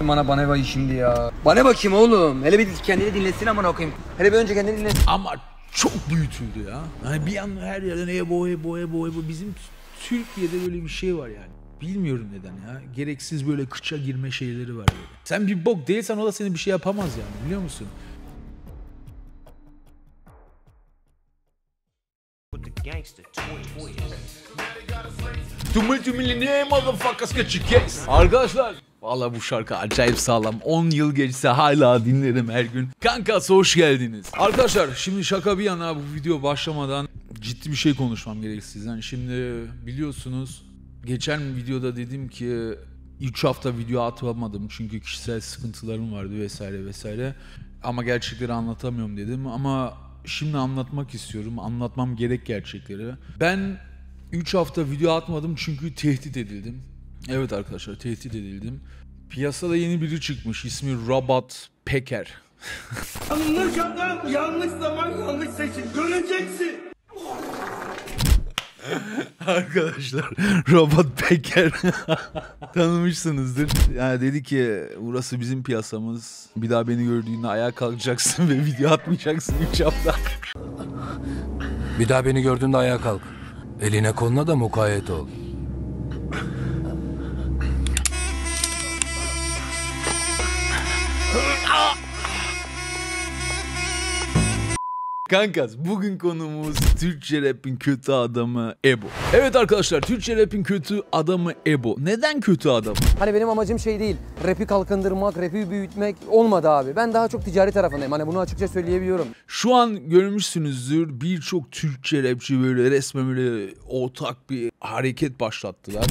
Bana bana bak şimdi ya. Bana bakayım oğlum. Hele bir kendini dinlesin ama koyayım. Hele bir önce kendini dinle. Ama çok büyütüldü ya. Yani bir an her yerde yerden ebo ebo ebo ebo. Bizim Türkiye'de böyle bir şey var yani. Bilmiyorum neden ya. Gereksiz böyle kıça girme şeyleri var böyle. Sen bir bok değilsen o da seni bir şey yapamaz yani biliyor musun? Tümül tümülü ne motherfuckers kaçı kes? Arkadaşlar Valla bu şarkı acayip sağlam. 10 yıl geçse hala dinlerim her gün. Kankas hoş geldiniz. Arkadaşlar şimdi şaka bir yana bu video başlamadan ciddi bir şey konuşmam gerek sizden. Şimdi biliyorsunuz geçen videoda dedim ki 3 hafta video atamadım çünkü kişisel sıkıntılarım vardı vesaire vesaire. Ama gerçekleri anlatamıyorum dedim ama şimdi anlatmak istiyorum. Anlatmam gerek gerçekleri. Ben 3 hafta video atmadım çünkü tehdit edildim Evet arkadaşlar tehdit edildim. Piyasada yeni biri çıkmış. İsmi Robert Peker. yanlış adam, yanlış zaman, yanlış seçim. Göreceksin. Arkadaşlar Robert Peker tanımışsınızdır. Yani dedi ki burası bizim piyasamız. Bir daha beni gördüğünde ayağa kalkacaksın ve video atmayacaksın 3 hafta. Bir daha beni gördüğünde ayağa kalk. Eline koluna da mukayyet ol. Kankas bugün konumuz Türkçe rap'in kötü adamı Ebo. Evet arkadaşlar Türkçe rap'in kötü adamı Ebo. Neden kötü adam? Hani benim amacım şey değil. Rap'i kalkındırmak, rap'i büyütmek olmadı abi. Ben daha çok ticari tarafındayım. Hani bunu açıkça söyleyebiliyorum. Şu an görmüşsünüzdür birçok Türkçe rapçi böyle resmen böyle ortak bir hareket başlattılar.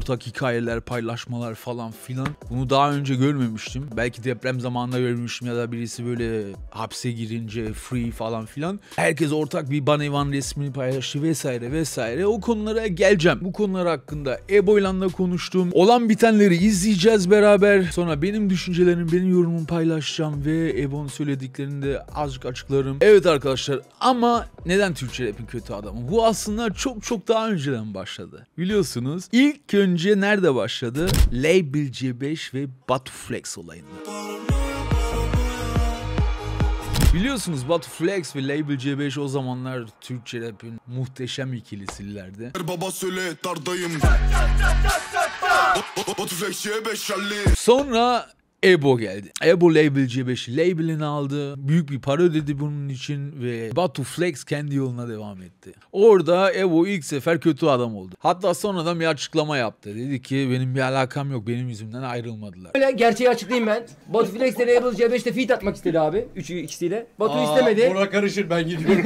ortak hikayeler, paylaşmalar falan filan. Bunu daha önce görmemiştim. Belki deprem zamanında görmüştüm ya da birisi böyle hapse girince free falan filan. Herkes ortak bir Banevan resmini paylaştı vesaire vesaire. O konulara geleceğim. Bu konular hakkında Eboylanla konuştum. Olan bitenleri izleyeceğiz beraber. Sonra benim düşüncelerim, benim yorumumu paylaşacağım ve Ebon söylediklerini de azıcık açıklarım. Evet arkadaşlar ama neden Türkçe rapin kötü adamı? Bu aslında çok çok daha önceden başladı. Biliyorsunuz ilk önce önce nerede başladı? Label C5 ve Batuflex olayında. Biliyorsunuz Batu ve Label C5 o zamanlar Türkçe rap'in muhteşem ikilisilerdi. Baba söyle dardayım. Sonra Ebo geldi. Ebo Label C5 labelini aldı. Büyük bir para ödedi bunun için ve Batu Flex kendi yoluna devam etti. Orada Ebo ilk sefer kötü adam oldu. Hatta sonradan bir açıklama yaptı. Dedi ki benim bir alakam yok. Benim yüzümden ayrılmadılar. Öyle gerçeği açıklayayım ben. Batu Flex ile Label C5'te feat atmak istedi abi. Üçü ikisiyle. Batu Aa, istemedi. Buna karışır ben gidiyorum.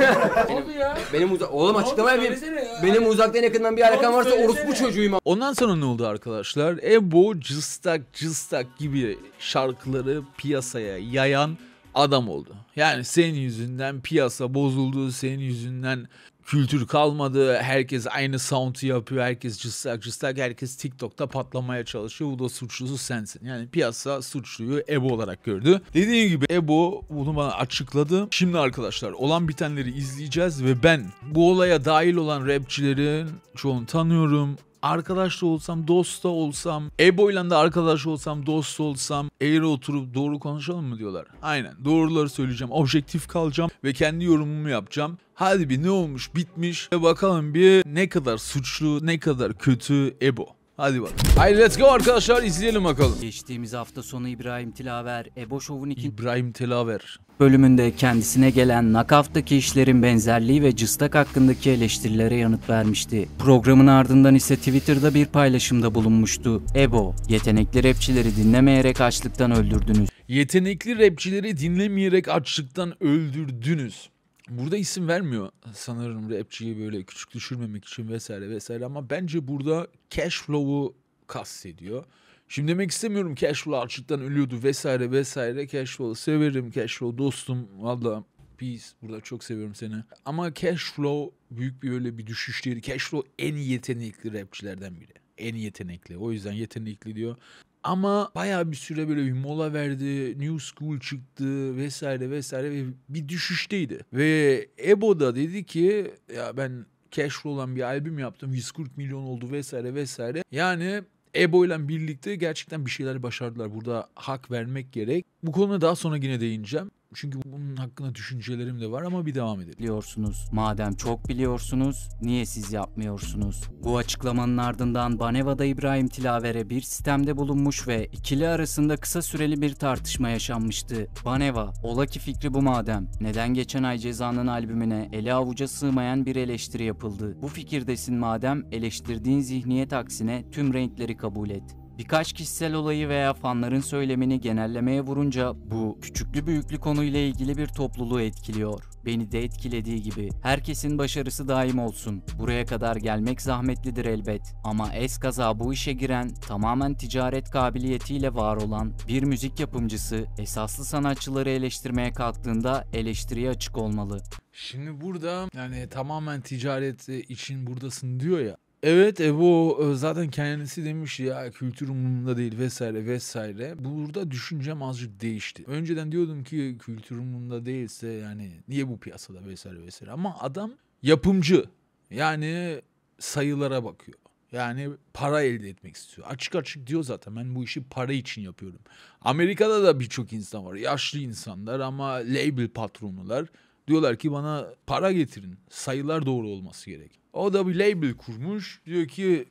Ne oldu ya? Benim uza Oğlum açıklama yapayım. Benim uzaktan yakından bir alakam varsa orospu çocuğuyum. Ondan sonra ne oldu arkadaşlar? Ebo cıstak cıstak gibi şarkıları piyasaya yayan adam oldu. Yani senin yüzünden piyasa bozuldu, senin yüzünden kültür kalmadı. Herkes aynı sound'u yapıyor. Herkes cıstak cıstak. Herkes TikTok'ta patlamaya çalışıyor. Bu da suçlusu sensin. Yani piyasa suçluyu Ebo olarak gördü. Dediğim gibi Ebo bunu bana açıkladı. Şimdi arkadaşlar olan bitenleri izleyeceğiz ve ben bu olaya dahil olan rapçilerin çoğunu tanıyorum arkadaş da olsam, dost da olsam, Ebo ile de arkadaş olsam, dost olsam, eğri oturup doğru konuşalım mı diyorlar. Aynen doğruları söyleyeceğim, objektif kalacağım ve kendi yorumumu yapacağım. Hadi bir ne olmuş bitmiş ve bakalım bir ne kadar suçlu, ne kadar kötü Ebo. Hadi bak. Haydi let's go arkadaşlar izleyelim bakalım. Geçtiğimiz hafta sonu İbrahim Tilaver, Ebo Show'un ikinci İbrahim Tilaver. bölümünde kendisine gelen Nakaf'taki işlerin benzerliği ve cıstak hakkındaki eleştirilere yanıt vermişti. Programın ardından ise Twitter'da bir paylaşımda bulunmuştu. Ebo, yetenekli rapçileri dinlemeyerek açlıktan öldürdünüz. Yetenekli rapçileri dinlemeyerek açlıktan öldürdünüz burada isim vermiyor sanırım rapçiyi böyle küçük düşürmemek için vesaire vesaire ama bence burada cash flow'u kastediyor. Şimdi demek istemiyorum cash flow açıktan ölüyordu vesaire vesaire. cash Cashflow'u severim. flow dostum. Valla peace. Burada çok seviyorum seni. Ama cash flow büyük bir öyle bir düşüş değil. flow en yetenekli rapçilerden biri. En yetenekli. O yüzden yetenekli diyor. Ama baya bir süre böyle bir mola verdi. New School çıktı vesaire vesaire ve bir düşüşteydi. Ve Ebo da dedi ki ya ben cashflow olan bir albüm yaptım. 140 milyon oldu vesaire vesaire. Yani Ebo ile birlikte gerçekten bir şeyler başardılar. Burada hak vermek gerek. Bu konuya daha sonra yine değineceğim. Çünkü bunun hakkında düşüncelerim de var ama bir devam edelim. Biliyorsunuz. Madem çok biliyorsunuz, niye siz yapmıyorsunuz? Bu açıklamanın ardından Baneva'da İbrahim Tilaver'e bir sistemde bulunmuş ve ikili arasında kısa süreli bir tartışma yaşanmıştı. Baneva, ola ki fikri bu madem. Neden geçen ay cezanın albümüne ele avuca sığmayan bir eleştiri yapıldı? Bu fikirdesin madem eleştirdiğin zihniyet aksine tüm renkleri kabul et. Birkaç kişisel olayı veya fanların söylemini genellemeye vurunca bu küçüklü büyüklü konuyla ilgili bir topluluğu etkiliyor. Beni de etkilediği gibi herkesin başarısı daim olsun. Buraya kadar gelmek zahmetlidir elbet ama es kaza bu işe giren tamamen ticaret kabiliyetiyle var olan bir müzik yapımcısı esaslı sanatçıları eleştirmeye kalktığında eleştiriye açık olmalı. Şimdi burada yani tamamen ticaret e, için buradasın diyor ya. Evet e, bu e, zaten kendisi demiş ya kültür umurumda değil vesaire vesaire. Burada düşüncem azıcık değişti. Önceden diyordum ki kültür umurumda değilse yani niye bu piyasada vesaire vesaire. Ama adam yapımcı yani sayılara bakıyor. Yani para elde etmek istiyor. Açık açık diyor zaten ben bu işi para için yapıyorum. Amerika'da da birçok insan var. Yaşlı insanlar ama label patronular Diyorlar ki bana para getirin. Sayılar doğru olması gerek. O da bir label kurmuş. Diyor ki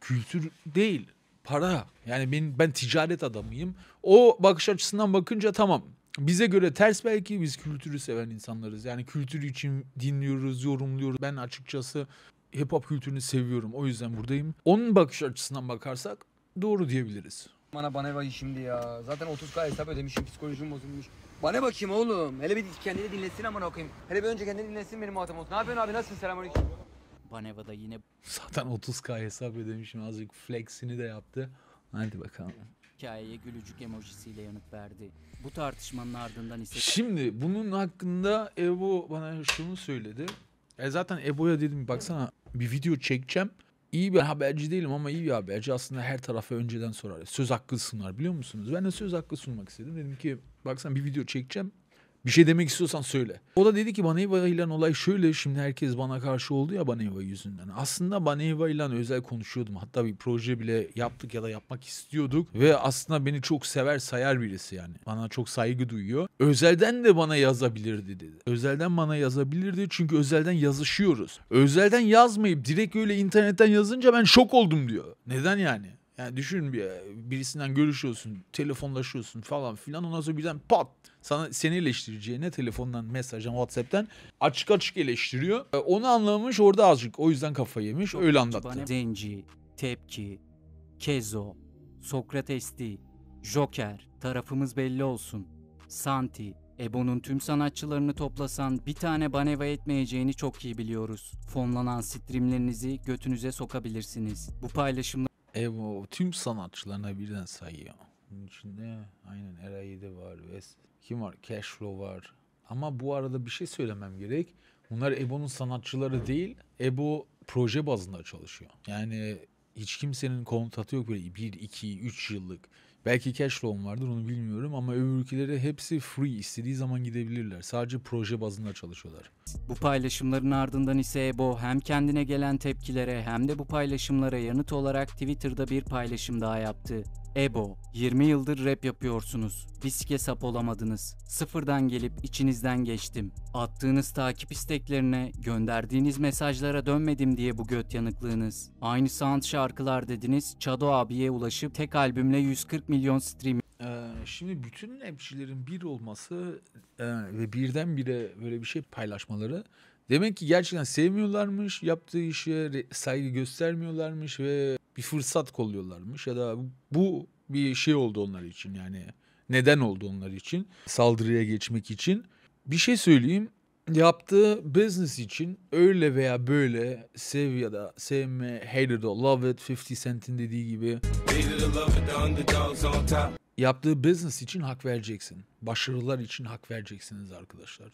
kültür değil para. Yani ben, ben ticaret adamıyım. O bakış açısından bakınca tamam. Bize göre ters belki biz kültürü seven insanlarız. Yani kültür için dinliyoruz, yorumluyoruz. Ben açıkçası hip hop kültürünü seviyorum. O yüzden buradayım. Onun bakış açısından bakarsak doğru diyebiliriz. Bana bana şimdi ya. Zaten 30k hesap ödemişim. Psikolojim bozulmuş. Bana bakayım oğlum. Hele bir kendini dinlesin amına okuyayım Hele bir önce kendini dinlesin benim muhatabım olsun. Ne yapıyorsun abi? Nasılsın? Selamünaleyküm. Baneva'da yine Zaten 30k hesap ödemişim. Azıcık flexini de yaptı. Hadi bakalım. hikayeye gülücük emojisiyle yanıt verdi. Bu tartışmanın ardından ise Şimdi bunun hakkında Ebo bana şunu söyledi. E zaten Ebo'ya dedim baksana bir video çekeceğim iyi bir haberci değilim ama iyi bir haberci aslında her tarafa önceden sorar. Söz hakkı sunar biliyor musunuz? Ben de söz hakkı sunmak istedim. Dedim ki baksan bir video çekeceğim. Bir şey demek istiyorsan söyle. O da dedi ki Baneva ile olay şöyle. Şimdi herkes bana karşı oldu ya Baneva yüzünden. Aslında Baneva ile özel konuşuyordum. Hatta bir proje bile yaptık ya da yapmak istiyorduk. Ve aslında beni çok sever sayar birisi yani. Bana çok saygı duyuyor. Özelden de bana yazabilirdi dedi. Özelden bana yazabilirdi çünkü özelden yazışıyoruz. Özelden yazmayıp direkt öyle internetten yazınca ben şok oldum diyor. Neden yani? Yani düşün bir e, birisinden görüşüyorsun, telefonlaşıyorsun falan filan. Ondan sonra birden pat sana seni eleştireceğine telefondan, mesajdan, WhatsApp'ten açık açık eleştiriyor. E, onu anlamış orada azıcık. O yüzden kafayı yemiş. Çok öyle anlattı. Zenci, Tepki, Kezo, Sokrates'ti, Joker, Tarafımız Belli Olsun, Santi, Ebo'nun tüm sanatçılarını toplasan bir tane baneva etmeyeceğini çok iyi biliyoruz. Fonlanan streamlerinizi götünüze sokabilirsiniz. Bu paylaşımlar Evo tüm sanatçılarına birden sayıyor. Bunun içinde aynen Eray'de var. West. Kim var? Cashflow var. Ama bu arada bir şey söylemem gerek. Bunlar Ebo'nun sanatçıları değil. Ebo proje bazında çalışıyor. Yani hiç kimsenin komutatı yok böyle 1, 2, 3 yıllık. Belki cash loan vardır onu bilmiyorum ama öbürküleri hepsi free istediği zaman gidebilirler. Sadece proje bazında çalışıyorlar. Bu paylaşımların ardından ise Ebo hem kendine gelen tepkilere hem de bu paylaşımlara yanıt olarak Twitter'da bir paylaşım daha yaptı. Ebo, 20 yıldır rap yapıyorsunuz. Riske sap olamadınız. Sıfırdan gelip içinizden geçtim. Attığınız takip isteklerine, gönderdiğiniz mesajlara dönmedim diye bu göt yanıklığınız. Aynı sound şarkılar dediniz, Çado abiye ulaşıp tek albümle 140 milyon stream ee, şimdi bütün rapçilerin bir olması e, ve birdenbire böyle bir şey paylaşmaları demek ki gerçekten sevmiyorlarmış, yaptığı işe saygı göstermiyorlarmış ve bir fırsat kolluyorlarmış ya da bu bir şey oldu onlar için yani neden oldu onlar için saldırıya geçmek için. Bir şey söyleyeyim yaptığı business için öyle veya böyle sev ya da sevme, hate it or love it 50 Cent'in dediği gibi yaptığı business için hak vereceksin. Başarılar için hak vereceksiniz arkadaşlar.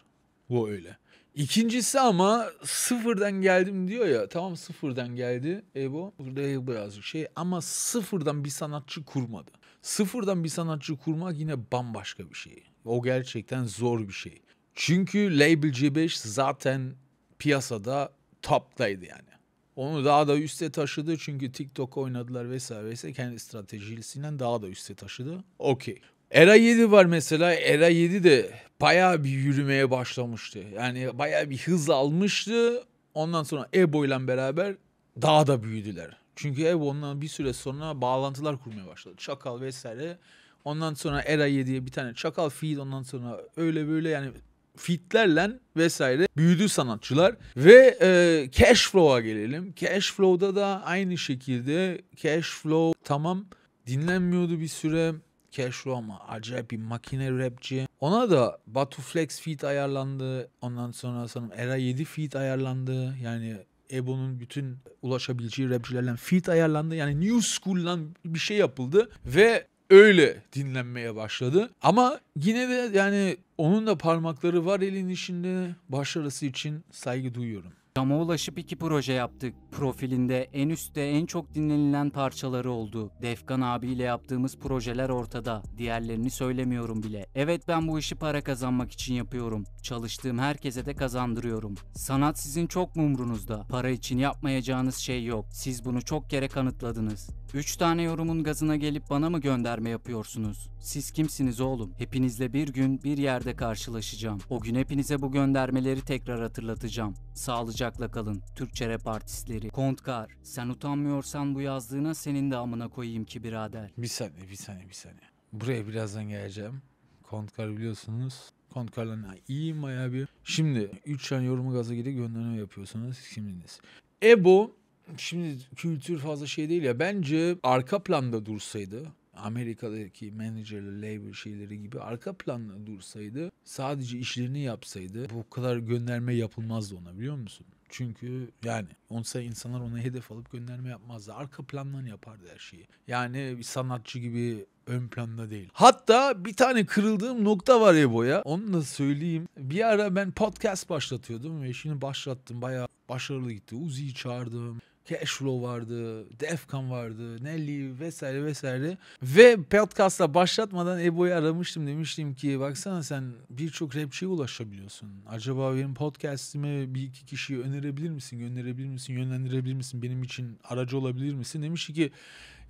Bu öyle. İkincisi ama sıfırdan geldim diyor ya. Tamam sıfırdan geldi Ebo. Burada e birazcık şey ama sıfırdan bir sanatçı kurmadı. Sıfırdan bir sanatçı kurmak yine bambaşka bir şey. O gerçekten zor bir şey. Çünkü Label G5 zaten piyasada toptaydı yani. Onu daha da üste taşıdı çünkü TikTok oynadılar vesaire vesaire kendi stratejisinden daha da üste taşıdı. Okey. Era 7 var mesela. Era 7 de bayağı bir yürümeye başlamıştı. Yani bayağı bir hız almıştı. Ondan sonra Ebo ile beraber daha da büyüdüler. Çünkü Ebo ondan bir süre sonra bağlantılar kurmaya başladı. Çakal vesaire. Ondan sonra Era 7'ye bir tane çakal feed ondan sonra öyle böyle yani fitlerle vesaire büyüdü sanatçılar. Ve e, Cashflow'a gelelim. Cashflow'da da aynı şekilde Cashflow tamam dinlenmiyordu bir süre. Cash ama acayip bir makine rapçi. Ona da Batu Flex feed ayarlandı. Ondan sonra sanırım Era 7 feed ayarlandı. Yani Ebo'nun bütün ulaşabileceği rapçilerle feed ayarlandı. Yani New School'dan bir şey yapıldı ve öyle dinlenmeye başladı. Ama yine de yani onun da parmakları var elin içinde. Başarısı için saygı duyuyorum. Dama ulaşıp iki proje yaptık. Profilinde en üstte en çok dinlenilen parçaları oldu. Defkan abiyle yaptığımız projeler ortada. Diğerlerini söylemiyorum bile. Evet ben bu işi para kazanmak için yapıyorum. Çalıştığım herkese de kazandırıyorum. Sanat sizin çok mu umrunuzda? Para için yapmayacağınız şey yok. Siz bunu çok kere kanıtladınız. 3 tane yorumun gazına gelip bana mı gönderme yapıyorsunuz? Siz kimsiniz oğlum? Hepinizle bir gün bir yerde karşılaşacağım. O gün hepinize bu göndermeleri tekrar hatırlatacağım. Sağlıcakla Sağlıcakla kalın Türkçe rap artistleri. Kontkar sen utanmıyorsan bu yazdığına senin de amına koyayım ki birader. Bir saniye bir saniye bir saniye. Buraya birazdan geleceğim. Kontkar biliyorsunuz. Kontkar'la iyi Maya bir. Şimdi 3 tane yorumu gaza geri gönderme yapıyorsunuz. Kimdiniz? Ebo şimdi kültür fazla şey değil ya. Bence arka planda dursaydı Amerika'daki menajerler, labor şeyleri gibi arka planda dursaydı sadece işlerini yapsaydı bu kadar gönderme yapılmazdı ona biliyor musun? Çünkü yani onsa insanlar ona hedef alıp gönderme yapmazdı. Arka plandan yapardı her şeyi. Yani bir sanatçı gibi ön planda değil. Hatta bir tane kırıldığım nokta var Ebo'ya. Onu da söyleyeyim. Bir ara ben podcast başlatıyordum ve şimdi başlattım. Bayağı başarılı gitti. Uzi'yi çağırdım. Cashflow vardı, Defkan vardı, Nelly vesaire vesaire. Ve podcast'la başlatmadan Ebo'yu aramıştım. Demiştim ki baksana sen birçok rapçiye ulaşabiliyorsun. Acaba benim podcast'ime bir iki kişiyi önerebilir misin, gönderebilir misin, yönlendirebilir misin? Benim için aracı olabilir misin? Demiş ki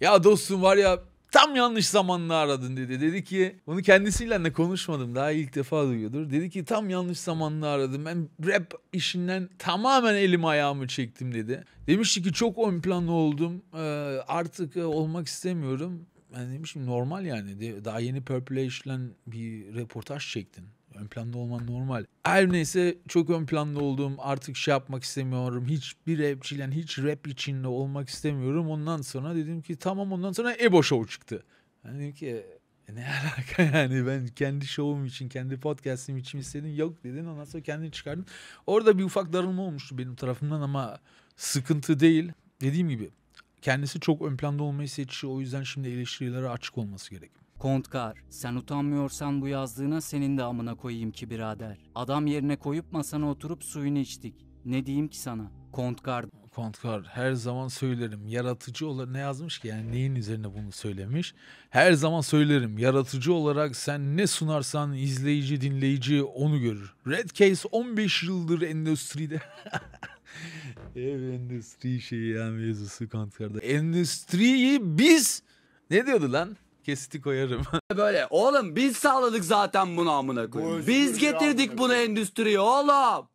ya dostum var ya tam yanlış zamanda aradın dedi. Dedi ki bunu kendisiyle de konuşmadım daha ilk defa duyuyordur. Dedi ki tam yanlış zamanda aradım ben rap işinden tamamen elim ayağımı çektim dedi. Demişti ki çok ön planlı oldum ee, artık e, olmak istemiyorum. Ben demişim normal yani daha yeni Purple Hage'le bir röportaj çektin ön planda olman normal. Her neyse çok ön planda olduğum artık şey yapmak istemiyorum. Hiçbir rapçiyle hiç rap içinde olmak istemiyorum. Ondan sonra dedim ki tamam ondan sonra Ebo Show çıktı. Yani dedim ki e, ne alaka yani ben kendi şovum için kendi podcastim için istedim yok dedin ondan sonra kendini çıkardın. Orada bir ufak darılma olmuştu benim tarafımdan ama sıkıntı değil. Dediğim gibi kendisi çok ön planda olmayı seçiyor o yüzden şimdi eleştirilere açık olması gerek. Kontkar, sen utanmıyorsan bu yazdığına senin de amına koyayım ki birader. Adam yerine koyup masana oturup suyunu içtik. Ne diyeyim ki sana? Kontkar. Kontkar her zaman söylerim yaratıcı olarak ne yazmış ki yani neyin üzerine bunu söylemiş. Her zaman söylerim yaratıcı olarak sen ne sunarsan izleyici dinleyici onu görür. Red Case 15 yıldır endüstride. Ev endüstri şeyi ya mevzusu Kontkar'da. Endüstriyi biz ne diyordu lan? kesiti koyarım. Böyle oğlum biz sağladık zaten bunu amına koyayım. Biz getirdik bunu endüstriye oğlum.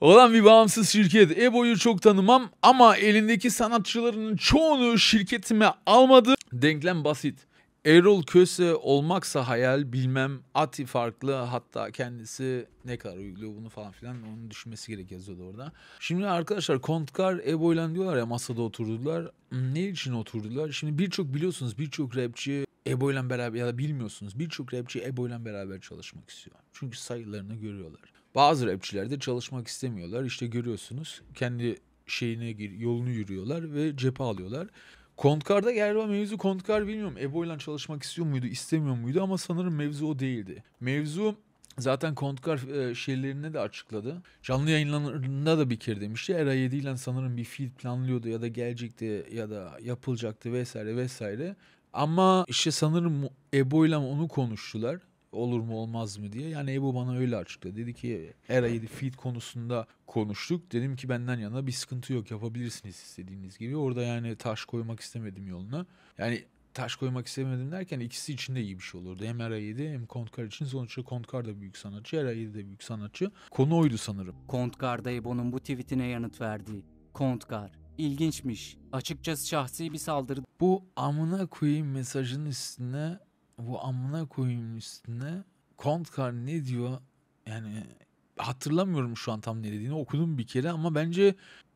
Olan bir bağımsız şirket EBO'yu çok tanımam ama elindeki sanatçıların çoğunu şirketime almadı. Denklem basit. Erol Köse olmaksa hayal bilmem Ati farklı hatta kendisi ne kadar uyguluyor bunu falan filan onun düşünmesi gerek yazıyordu orada. Şimdi arkadaşlar Kontkar Ebo'yla diyorlar ya masada oturdular. Ne için oturdular? Şimdi birçok biliyorsunuz birçok rapçi Ebo'yla beraber ya da bilmiyorsunuz birçok rapçi Ebo'yla beraber çalışmak istiyor. Çünkü sayılarını görüyorlar. Bazı rapçiler de çalışmak istemiyorlar. İşte görüyorsunuz kendi şeyine yolunu yürüyorlar ve cephe alıyorlar. Kontkar'da galiba mevzu Kontkar bilmiyorum. Ebo ile çalışmak istiyor muydu, istemiyor muydu ama sanırım mevzu o değildi. Mevzu Zaten Kontkar e, şeylerini de açıkladı. Canlı yayınlarında da bir kere demişti. Era 7 ile sanırım bir feed planlıyordu ya da gelecekti ya da yapılacaktı vesaire vesaire. Ama işte sanırım Ebo ile onu konuştular olur mu olmaz mı diye. Yani Ebu bana öyle açıkladı. Dedi ki Era7 feed konusunda konuştuk. Dedim ki benden yana bir sıkıntı yok yapabilirsiniz istediğiniz gibi. Orada yani taş koymak istemedim yoluna. Yani taş koymak istemedim derken ikisi için de iyi bir şey olurdu. Hem Era7 hem Kontkar için. Sonuçta Kontkar da büyük sanatçı, Era7 de büyük sanatçı. Konu oydu sanırım. Kontkar da Ebo'nun bu tweetine yanıt verdi. Kontkar, ilginçmiş. Açıkçası şahsi bir saldırı. Bu amına koyayım mesajın üstüne bu amına koyayım üstüne Kontkar ne diyor yani hatırlamıyorum şu an tam ne dediğini okudum bir kere ama bence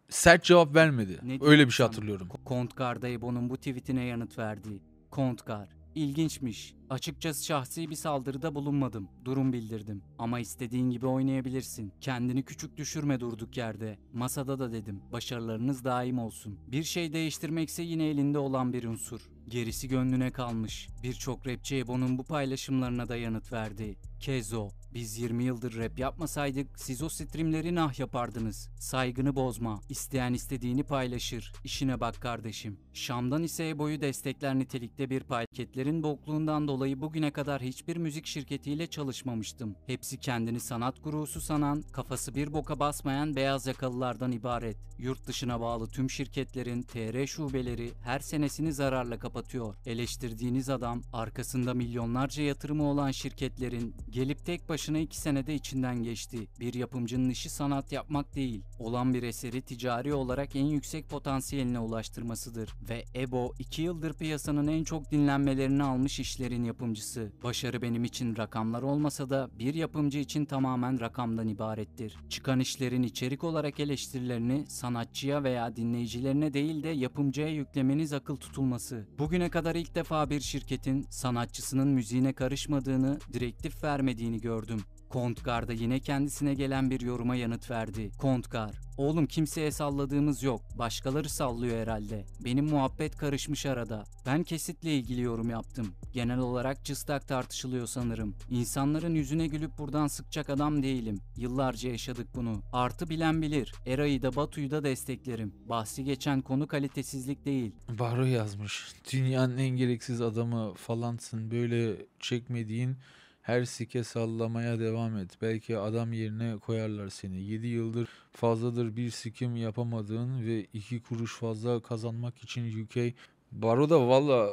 sert cevap vermedi. Ne Öyle bir şey hatırlıyorum. Kontkar Dayıbo'nun bu tweetine yanıt verdi. Kontkar İlginçmiş. Açıkçası şahsi bir saldırıda bulunmadım. Durum bildirdim. Ama istediğin gibi oynayabilirsin. Kendini küçük düşürme durduk yerde. Masada da dedim. Başarılarınız daim olsun. Bir şey değiştirmekse yine elinde olan bir unsur. Gerisi gönlüne kalmış. Birçok rapçi Ebo'nun bu paylaşımlarına da yanıt verdi. Kezo, biz 20 yıldır rap yapmasaydık siz o streamleri nah yapardınız. Saygını bozma. İsteyen istediğini paylaşır. İşine bak kardeşim. Şam'dan ise boyu destekler nitelikte bir paketlerin bokluğundan dolayı bugüne kadar hiçbir müzik şirketiyle çalışmamıştım. Hepsi kendini sanat gurusu sanan, kafası bir boka basmayan beyaz yakalılardan ibaret. Yurt dışına bağlı tüm şirketlerin TR şubeleri her senesini zararla kapatıyor. Eleştirdiğiniz adam arkasında milyonlarca yatırımı olan şirketlerin gelip tek başına başına iki senede içinden geçti. Bir yapımcının işi sanat yapmak değil, olan bir eseri ticari olarak en yüksek potansiyeline ulaştırmasıdır. Ve Ebo, iki yıldır piyasanın en çok dinlenmelerini almış işlerin yapımcısı. Başarı benim için rakamlar olmasa da bir yapımcı için tamamen rakamdan ibarettir. Çıkan işlerin içerik olarak eleştirilerini sanatçıya veya dinleyicilerine değil de yapımcıya yüklemeniz akıl tutulması. Bugüne kadar ilk defa bir şirketin sanatçısının müziğine karışmadığını, direktif vermediğini gördüm. Kontgar da yine kendisine gelen bir yoruma yanıt verdi. Kontgar, Oğlum kimseye salladığımız yok. Başkaları sallıyor herhalde. Benim muhabbet karışmış arada. Ben kesitle ilgili yorum yaptım. Genel olarak cıstak tartışılıyor sanırım. İnsanların yüzüne gülüp buradan sıkacak adam değilim. Yıllarca yaşadık bunu. Artı bilen bilir. Era'yı da Batu'yu da desteklerim. Bahsi geçen konu kalitesizlik değil. Bahru yazmış. Dünyanın en gereksiz adamı falansın. Böyle çekmediğin her sike sallamaya devam et. Belki adam yerine koyarlar seni. Yedi yıldır fazladır bir sikim yapamadığın ve iki kuruş fazla kazanmak için UK... Baroda valla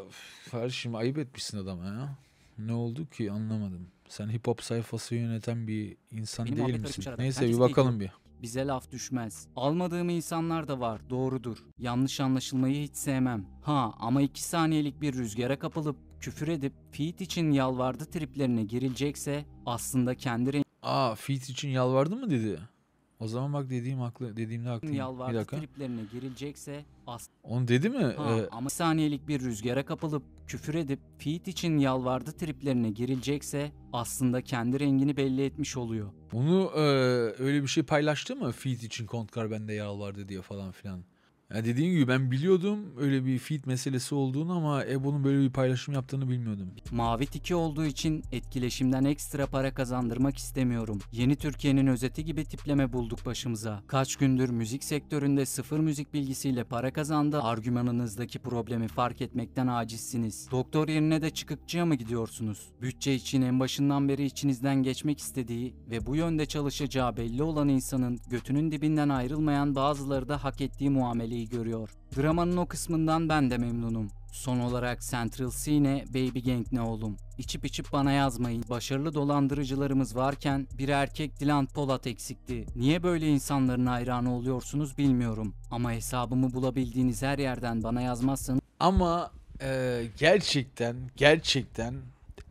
her şeyim ayıp etmişsin adama ya. Ne oldu ki anlamadım. Sen hip hop sayfası yöneten bir insan Benim değil misin? Neyse bir bakalım bir bize laf düşmez. Almadığım insanlar da var, doğrudur. Yanlış anlaşılmayı hiç sevmem. Ha ama iki saniyelik bir rüzgara kapılıp küfür edip Feat için yalvardı triplerine girilecekse aslında kendi Aa Feat için yalvardı mı dedi? O zaman bak dediğim haklı dediğimde haklıyım. Yalvardı bir triplerine girilecekse as. Onu dedi mi? Ha, ee... Ama saniyelik bir rüzgara kapılıp küfür edip Feat için yalvardı triplerine girilecekse aslında kendi rengini belli etmiş oluyor. Onu e, öyle bir şey paylaştı mı Feat için Kontkar bende yalvardı diye falan filan. Ya dediğim gibi ben biliyordum öyle bir feed meselesi olduğunu ama Ebo'nun böyle bir paylaşım yaptığını bilmiyordum. Mavi tiki olduğu için etkileşimden ekstra para kazandırmak istemiyorum. Yeni Türkiye'nin özeti gibi tipleme bulduk başımıza. Kaç gündür müzik sektöründe sıfır müzik bilgisiyle para kazandı argümanınızdaki problemi fark etmekten acizsiniz. Doktor yerine de çıkıkçıya mı gidiyorsunuz? Bütçe için en başından beri içinizden geçmek istediği ve bu yönde çalışacağı belli olan insanın götünün dibinden ayrılmayan bazıları da hak ettiği muameleyi iyi görüyor. Dramanın o kısmından ben de memnunum. Son olarak Central Cine, Baby Gang ne oğlum? İçip içip bana yazmayın. Başarılı dolandırıcılarımız varken bir erkek Dilan Polat eksikti. Niye böyle insanların hayranı oluyorsunuz bilmiyorum. Ama hesabımı bulabildiğiniz her yerden bana yazmasın. Ama e, gerçekten, gerçekten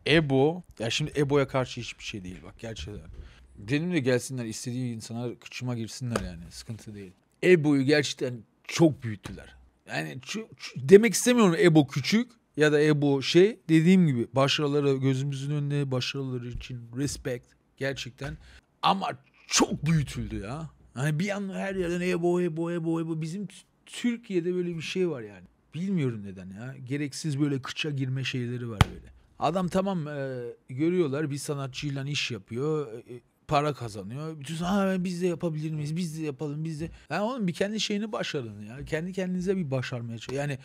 Ebo, ya şimdi Ebo'ya karşı hiçbir şey değil bak gerçekten. Benim de gelsinler istediği insanlar kıçıma girsinler yani sıkıntı değil. Ebo'yu gerçekten çok büyüttüler. Yani demek istemiyorum Ebo küçük ya da Ebo şey dediğim gibi başarıları gözümüzün önünde başarıları için respect gerçekten ama çok büyütüldü ya. Hani bir an her yerden Ebo Ebo Ebo Ebo bizim Türkiye'de böyle bir şey var yani. Bilmiyorum neden ya. Gereksiz böyle kıça girme şeyleri var böyle. Adam tamam e, görüyorlar bir sanatçıyla iş yapıyor. E, para kazanıyor. Bütün ha biz de yapabilir miyiz? Biz de yapalım. Biz de. Yani oğlum bir kendi şeyini başarın ya. Kendi kendinize bir başarmaya çalış. Yani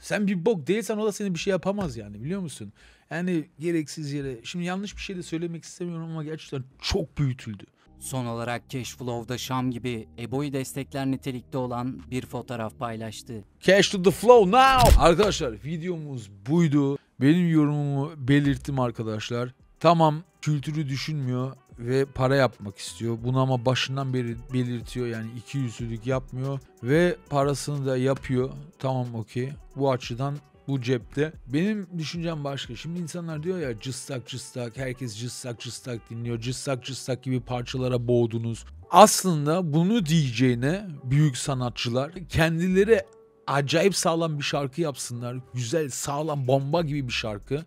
sen bir bok değilsen o da seni bir şey yapamaz yani biliyor musun? Yani gereksiz yere. Şimdi yanlış bir şey de söylemek istemiyorum ama gerçekten çok büyütüldü. Son olarak Cashflow'da Şam gibi Ebo'yu destekler nitelikte olan bir fotoğraf paylaştı. Cash to the flow now! Arkadaşlar videomuz buydu. Benim yorumumu belirttim arkadaşlar. Tamam kültürü düşünmüyor ve para yapmak istiyor. Bunu ama başından beri belirtiyor yani iki yüzlülük yapmıyor ve parasını da yapıyor. Tamam okey. Bu açıdan bu cepte. Benim düşüncem başka. Şimdi insanlar diyor ya cıstak cıstak herkes cıstak cıstak dinliyor. Cıstak cıstak gibi parçalara boğdunuz. Aslında bunu diyeceğine büyük sanatçılar kendileri acayip sağlam bir şarkı yapsınlar. Güzel, sağlam, bomba gibi bir şarkı.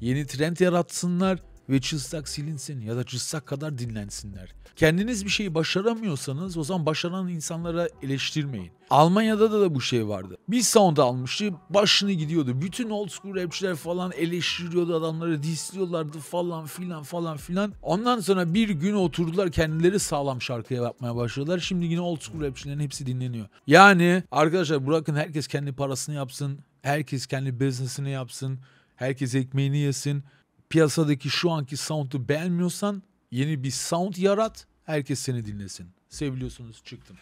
Yeni trend yaratsınlar ve çılsak silinsin ya da çılsak kadar dinlensinler. Kendiniz bir şeyi başaramıyorsanız o zaman başaran insanlara eleştirmeyin. Almanya'da da, da bu şey vardı. Bir sound almıştı başını gidiyordu. Bütün old school rapçiler falan eleştiriyordu adamları disliyorlardı falan filan falan filan. Ondan sonra bir gün oturdular kendileri sağlam şarkıya yapmaya başladılar. Şimdi yine old school rapçilerin hepsi dinleniyor. Yani arkadaşlar bırakın herkes kendi parasını yapsın. Herkes kendi business'ını yapsın. Herkes ekmeğini yesin piyasadaki şu anki sound'u beğenmiyorsan yeni bir sound yarat. Herkes seni dinlesin. Seviliyorsunuz çıktım.